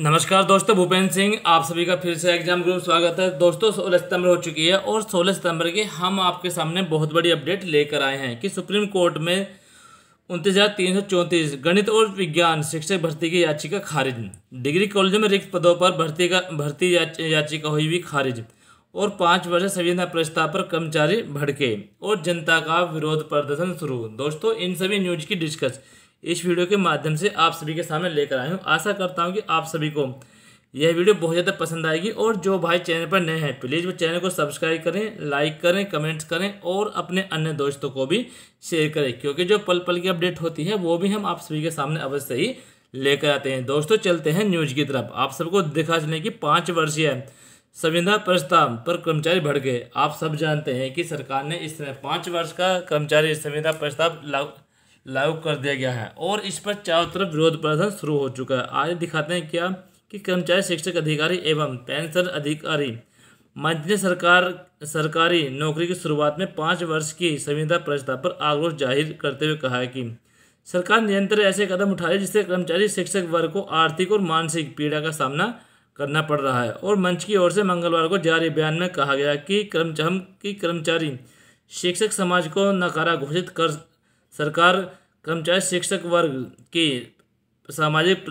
नमस्कार दोस्तों भूपेंद्र सिंह आप सभी का फिर से एग्जाम ग्रुप स्वागत है दोस्तों सोलह सितंबर हो चुकी है और सोलह सितंबर के हम आपके सामने बहुत बड़ी अपडेट लेकर आए हैं कि सुप्रीम कोर्ट में उनतीस हजार तीन सौ चौंतीस गणित और विज्ञान शिक्षक भर्ती की याचिका खारिज डिग्री कॉलेजों में रिक्त पदों पर भर्ती का भर्ती याचिका हुई भी खारिज और पाँच वर्ष संविधान प्रस्ताव पर कर्मचारी भड़के और जनता का विरोध प्रदर्शन शुरू दोस्तों इन सभी न्यूज की डिस्कस इस वीडियो के माध्यम से आप सभी के सामने लेकर आया हूँ आशा करता हूँ कि आप सभी को यह वीडियो बहुत ज़्यादा पसंद आएगी और जो भाई चैनल पर नए हैं प्लीज़ वो चैनल को सब्सक्राइब करें लाइक करें कमेंट्स करें और अपने अन्य दोस्तों को भी शेयर करें क्योंकि जो पल पल की अपडेट होती है वो भी हम आप सभी के सामने अवश्य ही लेकर आते हैं दोस्तों चलते हैं न्यूज की तरफ आप सबको दिखा चले कि पाँच वर्षीय संविदा प्रस्ताव पर कर्मचारी बढ़ गए आप सब जानते हैं कि सरकार ने इस समय पाँच वर्ष का कर्मचारी संविदा प्रस्ताव लागू लागू कर दिया गया है और इस पर चारों तरफ विरोध प्रदर्शन शुरू हो चुका है आज दिखाते हैं क्या कि कर्मचारी शिक्षक अधिकारी एवं पेंशन अधिकारी मंच ने सरकार सरकारी नौकरी की शुरुआत में पाँच वर्ष की संविधा प्रस्ताव पर आक्रोश जाहिर करते हुए कहा है कि सरकार निरंतर ऐसे कदम उठा रही जिससे कर्मचारी शिक्षक वर्ग को आर्थिक और मानसिक पीड़ा का सामना करना पड़ रहा है और मंच की ओर से मंगलवार को जारी बयान में कहा गया कि कर्मचारी की कर्मचारी शिक्षक समाज को नकारा घोषित कर सरकार कर्मचारी शिक्षक वर्ग की सामाजिक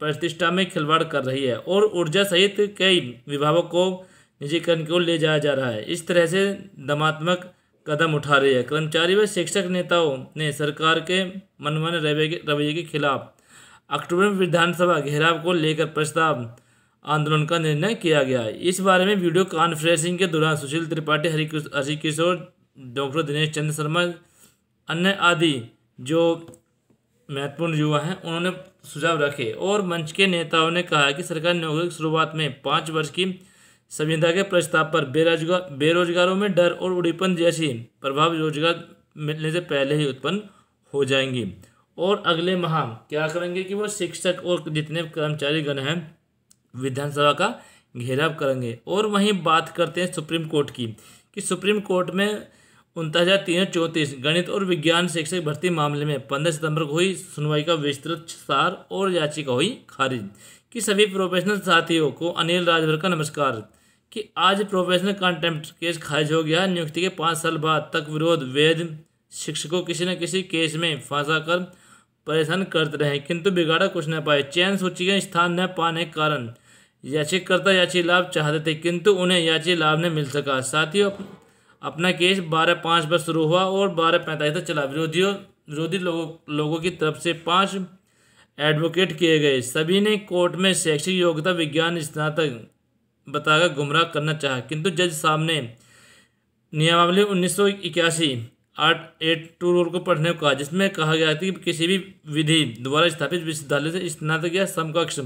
प्रतिष्ठा में खिलवाड़ कर रही है और ऊर्जा सहित कई विभागों को निजीकरण की ओर ले जाया जा रहा है इस तरह से दमात्मक कदम उठा रही है कर्मचारी व शिक्षक नेताओं ने सरकार के मनमान रवैये के खिलाफ अक्टूबर में विधानसभा घेराव को लेकर प्रस्ताव आंदोलन का निर्णय किया गया है इस बारे में वीडियो कॉन्फ्रेंसिंग के दौरान सुशील त्रिपाठी हरिकिशोर डॉक्टर दिनेश चंद्र शर्मा अन्य आदि जो महत्वपूर्ण युवा हैं उन्होंने सुझाव रखे और मंच के नेताओं ने कहा कि सरकारी नौकरी की शुरुआत में पाँच वर्ष की संविधा के प्रस्ताव पर बेरोजगार बेरोजगारों में डर और उड़ीपन जैसी प्रभाव रोजगार मिलने से पहले ही उत्पन्न हो जाएंगी और अगले माह क्या करेंगे कि वो शिक्षक और जितने कर्मचारीगण हैं विधानसभा का घेराव करेंगे और वहीं बात करते हैं सुप्रीम कोर्ट की कि सुप्रीम कोर्ट में उनतालीस तीन सौ चौंतीस गणित और विज्ञान शिक्षक भर्ती मामले में पंद्रह सितंबर को हुई सुनवाई का विस्तृत सार और याचिका हुई खारिज कि सभी प्रोफेशनल साथियों को अनिल राजभर का नमस्कार कि आज प्रोफेशनल कंटेम्प्ट केस खारिज हो गया नियुक्ति के पाँच साल बाद तक विरोध वैध शिक्षकों किसी न किसी केस में फंसा कर परेशान करते रहे किंतु बिगाड़ा कुछ न पाए चयन सूची का स्थान न पाने के कारण याचिककर्ता याची लाभ चाहते थे किंतु उन्हें याची लाभ नहीं मिल सका साथियों अपना केस बारह पाँच पर शुरू हुआ और बारह पैंतालीस तक चला विरोधियों विरोधी लोगों लोगों की तरफ से पाँच एडवोकेट किए गए सभी ने कोर्ट में शैक्षिक योग्यता विज्ञान स्नातक बताकर गुमराह करना चाहा किंतु जज साहब ने नियमावली उन्नीस सौ इक्यासी आठ एट टू रोल को पढ़ने को कहा जिसमें कहा गया था कि किसी भी विधि द्वारा स्थापित विश्वविद्यालय से स्नातक या समकक्ष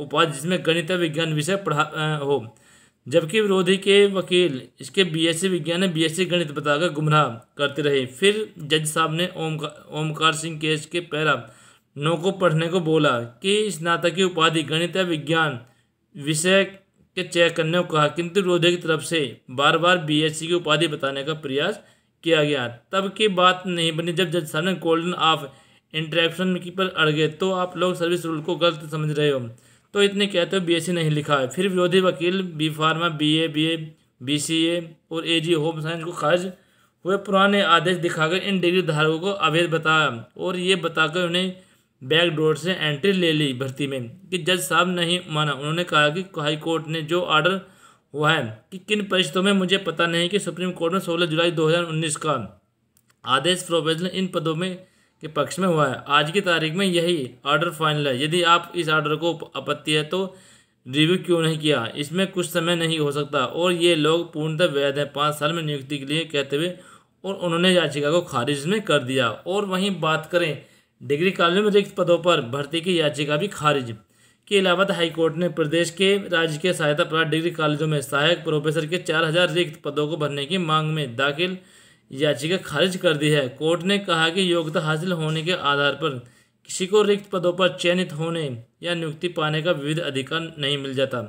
उपाधि जिसमें गणित विज्ञान विषय पढ़ा हो जबकि विरोधी के वकील इसके बीएससी विज्ञान ने बीएससी गणित बताकर गुमराह करते रहे फिर जज साहब ने ओमका ओमकार सिंह केस के पैरा नौ को पढ़ने को बोला कि स्नातक की उपाधि गणित या विज्ञान विषय के चेक करने को कहा किंतु विरोधी की तरफ से बार बार बीएससी की उपाधि बताने का प्रयास किया गया तब की बात नहीं बनी जब जज साहब ने गोल्डन ऑफ इंटरेक्शन की पर अड़ गए तो आप लोग सर्विस रूल को गलत समझ रहे हो तो इतने कहते हो बीएससी e नहीं लिखा है फिर विरोधी वकील B pharma B BA BCA और ए जी होम साइंस को खारिज हुए पुराने आदेश दिखाकर इन डिग्री धारकों को अवैध बताया और ये बताकर उन्हें बैकडोर से एंट्री ले ली भर्ती में कि जज साहब नहीं माना उन्होंने कहा कि हाई कोर्ट ने जो ऑर्डर हुआ है कि किन परिषदों में मुझे पता नहीं कि सुप्रीम कोर्ट में 16 जुलाई 2019 का आदेश प्रोविजन इन पदों में के पक्ष में हुआ है आज की तारीख में यही ऑर्डर फाइनल है यदि आप इस ऑर्डर को आपत्ति है तो रिव्यू क्यों नहीं किया इसमें कुछ समय नहीं हो सकता और ये लोग पूर्णतः वैध हैं पाँच साल में नियुक्ति के लिए कहते हुए और उन्होंने याचिका को खारिज में कर दिया और वहीं बात करें डिग्री कॉलेज में रिक्त पदों पर भर्ती की याचिका भी खारिज के अलावा हाईकोर्ट ने प्रदेश के राज्य के सहायता प्राप्त डिग्री कॉलेजों में सहायक प्रोफेसर के चार हजार रिक्त पदों को भरने की मांग में दाखिल याचिका खारिज कर दी है कोर्ट ने कहा कि योग्यता हासिल होने के आधार पर किसी को रिक्त पदों पर चयनित होने या नियुक्ति पाने का विविध अधिकार नहीं मिल जाता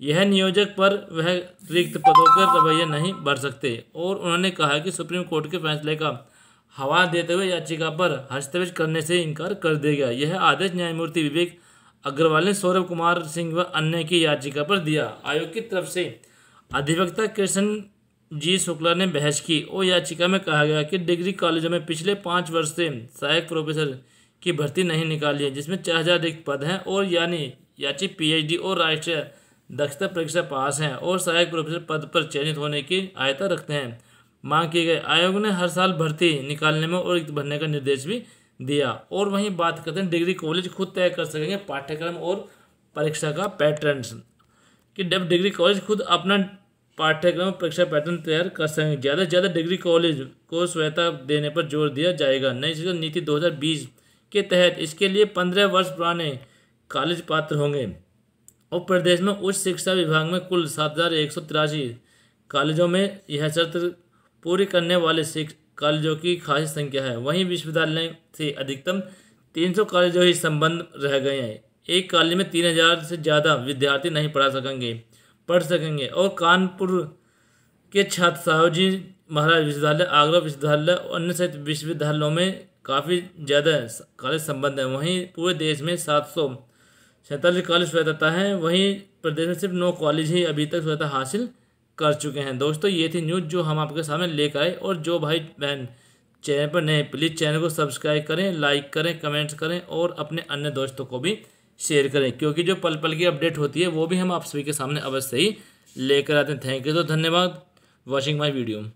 यह नियोजक पर वह रिक्त पदों पर रवैया नहीं बढ़ सकते और उन्होंने कहा कि सुप्रीम कोर्ट के फैसले का हवा देते हुए याचिका पर हस्तक्षेप करने से इनकार कर दिया गया यह आदेश न्यायमूर्ति विवेक अग्रवाल ने सौरभ कुमार सिंह व अन्य की याचिका पर दिया आयोग की तरफ से अधिवक्ता कृष्ण जी शुक्ला ने बहस की और याचिका में कहा गया कि डिग्री कॉलेजों में पिछले पाँच वर्ष से सहायक प्रोफेसर की भर्ती नहीं निकाली है जिसमें चार हज़ार अधिक पद हैं और यानी याची पीएचडी और राष्ट्रीय दक्षता परीक्षा पास हैं और सहायक प्रोफेसर पद पर चयनित होने की आयता रखते हैं मांग की गई आयोग ने हर साल भर्ती निकालने में और रिक्त भरने का निर्देश भी दिया और वहीं बात करते हैं डिग्री कॉलेज खुद तय कर सकेंगे पाठ्यक्रम और परीक्षा का पैटर्न कि जब डिग्री कॉलेज खुद अपना पाठ्यक्रम परीक्षा पैटर्न तैयार कर सकेंगे ज़्यादा से ज़्यादा डिग्री कॉलेज को सहायता देने पर जोर दिया जाएगा नई शिक्षा नीति 2020 के तहत इसके लिए पंद्रह वर्ष पुराने कॉलेज पात्र होंगे और प्रदेश में उच्च शिक्षा विभाग में कुल सात हज़ार एक सौ तिरासी कॉलेजों में यह शर्त पूरी करने वाले कॉलेजों की खास संख्या है वहीं विश्वविद्यालय से अधिकतम तीन सौ कॉलेजों ही संबंध रह गए हैं एक कॉलेज में तीन हज़ार से ज़्यादा विद्यार्थी नहीं पढ़ा सकेंगे पढ़ सकेंगे और कानपुर के छात्र जी महाराज विश्वविद्यालय आगरा विश्वविद्यालय और अन्य सहित विश्वविद्यालयों में काफ़ी ज़्यादा कॉलेज संबंध है वहीं पूरे देश में सात सौ सैंतालीस कॉलेज स्वतंत्रता है वहीं प्रदेश में सिर्फ नौ कॉलेज ही अभी तक स्वतंत्रता हासिल कर चुके हैं दोस्तों ये थी न्यूज़ जो हम आपके सामने लेकर आए और जो भाई बहन चैनल पर नए प्लीज़ चैनल को सब्सक्राइब करें लाइक करें कमेंट्स करें और अपने अन्य दोस्तों को भी शेयर करें क्योंकि जो पल पल की अपडेट होती है वो भी हम आप सभी के सामने अवश्य ही लेकर आते हैं थैंक यू तो धन्यवाद वॉचिंग माई वीडियो